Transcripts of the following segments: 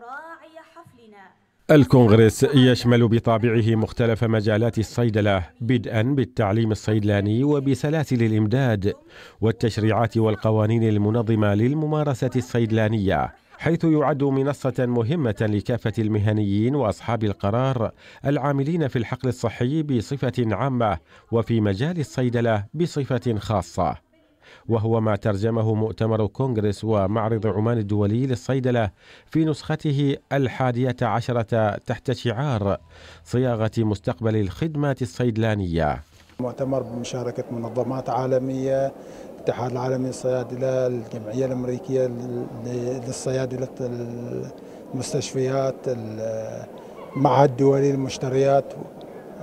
راعي حفلنا الكونغرس يشمل بطابعه مختلف مجالات الصيدلة بدءا بالتعليم الصيدلاني وبسلاسل الإمداد والتشريعات والقوانين المنظمة للممارسة الصيدلانية حيث يعد منصة مهمة لكافة المهنيين وأصحاب القرار العاملين في الحقل الصحي بصفة عامة وفي مجال الصيدلة بصفة خاصة وهو ما ترجمه مؤتمر كونغرس ومعرض عمان الدولي للصيدلة في نسخته الحادية عشرة تحت شعار صياغة مستقبل الخدمات الصيدلانية مؤتمر بمشاركة منظمات عالمية الاتحاد العالمي للصيادلة الجمعية الأمريكية للصيادلة المستشفيات المعهد الدولي للمشتريات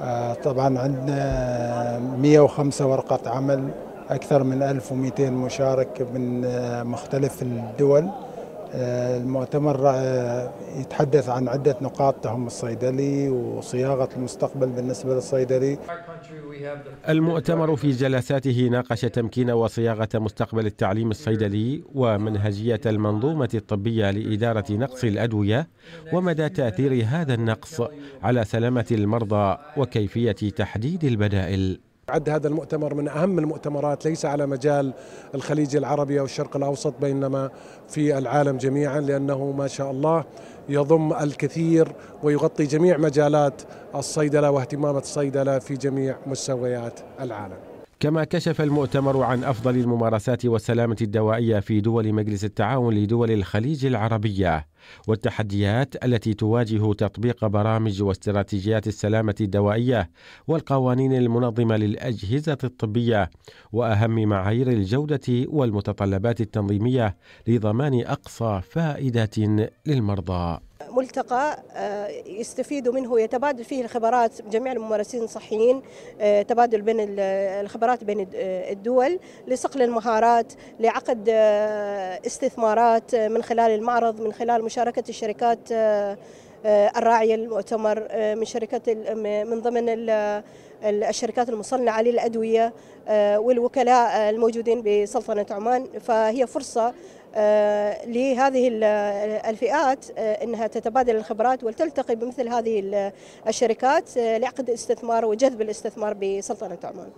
آه، طبعا عندنا 105 ورقة عمل أكثر من 1200 مشارك من آه، مختلف الدول آه، المؤتمر آه، يتحدث عن عدة نقاط تهم الصيدلي وصياغة المستقبل بالنسبة للصيدلي المؤتمر في جلساته ناقش تمكين وصياغة مستقبل التعليم الصيدلي ومنهجية المنظومة الطبية لإدارة نقص الأدوية ومدى تأثير هذا النقص على سلامة المرضى وكيفية تحديد البدائل يعد هذا المؤتمر من أهم المؤتمرات ليس على مجال الخليج العربي أو الشرق الأوسط بينما في العالم جميعا لأنه ما شاء الله يضم الكثير ويغطي جميع مجالات الصيدلة واهتمامات الصيدلة في جميع مستويات العالم كما كشف المؤتمر عن أفضل الممارسات والسلامة الدوائية في دول مجلس التعاون لدول الخليج العربية والتحديات التي تواجه تطبيق برامج واستراتيجيات السلامة الدوائية والقوانين المنظمة للأجهزة الطبية وأهم معايير الجودة والمتطلبات التنظيمية لضمان أقصى فائدة للمرضى ملتقى آه، يستفيدوا منه يتبادل فيه الخبرات جميع الممارسين الصحيين آه، تبادل بين الخبرات بين الدول لصقل المهارات لعقد آه، استثمارات من خلال المعرض من خلال مشاركة الشركات الراعيه المؤتمر من شركات من ضمن الشركات المصنعه للادويه والوكلاء الموجودين بسلطنه عمان فهي فرصه آه، لهذه الفئات آه، انها تتبادل الخبرات وتلتقي بمثل هذه الشركات آه، لعقد استثمار وجذب الاستثمار بسلطنه عمان.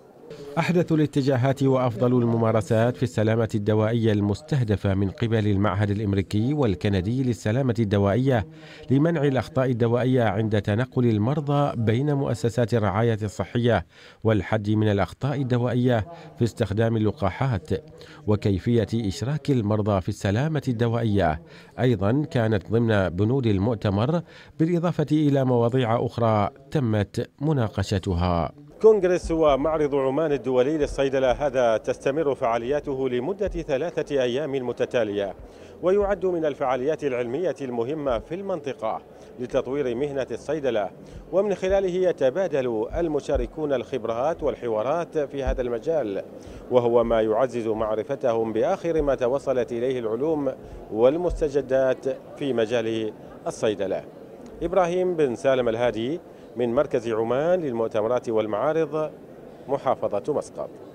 أحدث الاتجاهات وأفضل الممارسات في السلامة الدوائية المستهدفة من قبل المعهد الأمريكي والكندي للسلامة الدوائية لمنع الأخطاء الدوائية عند تنقل المرضى بين مؤسسات الرعاية الصحية والحد من الأخطاء الدوائية في استخدام اللقاحات وكيفية إشراك المرضى في السلامة الدوائية أيضا كانت ضمن بنود المؤتمر بالإضافة إلى مواضيع أخرى تمت مناقشتها كونغرس ومعرض عمان الدولي للصيدلة هذا تستمر فعالياته لمدة ثلاثة أيام متتالية ويعد من الفعاليات العلمية المهمة في المنطقة لتطوير مهنة الصيدلة ومن خلاله يتبادل المشاركون الخبرات والحوارات في هذا المجال وهو ما يعزز معرفتهم بآخر ما توصلت إليه العلوم والمستجدات في مجال الصيدلة إبراهيم بن سالم الهادي من مركز عمان للمؤتمرات والمعارض محافظة مسقط